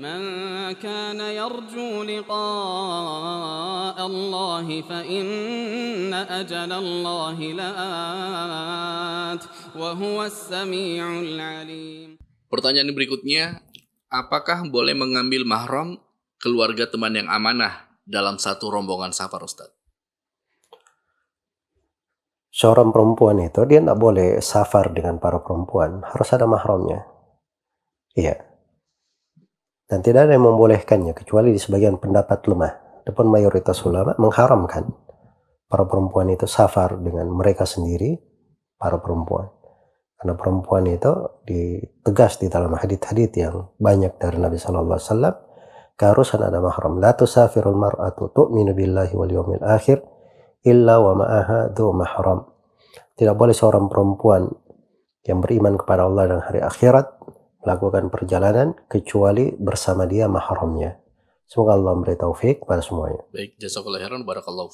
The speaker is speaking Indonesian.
من كان يرجو لقاء الله فإن أجل الله لآت وهو السميع العليم Pertanyaan berikutnya, apakah boleh mengambil mahram keluarga teman yang amanah dalam satu rombongan safar Ustaz? Seorang perempuan itu dia tidak boleh safar dengan para perempuan, harus ada mahramnya. Iya. Dan tidak ada yang membolehkannya kecuali di sebagian pendapat lemah. Depan mayoritas ulama mengharamkan para perempuan itu safar dengan mereka sendiri, para perempuan. Karena perempuan itu ditegas di dalam hadit-hadit yang banyak dari Nabi Shallallahu Alaihi Wasallam keharusan ada mahram. La tusafirul mar'atu tu'minu billahi wal yawmil akhir illa wa ma'aha du mahram. Tidak boleh seorang perempuan yang beriman kepada Allah dan hari akhirat melakukan perjalanan kecuali bersama dia mahramnya. Semoga Allah memberi taufik pada semuanya. Baik, jazakallahu khairan barakallahu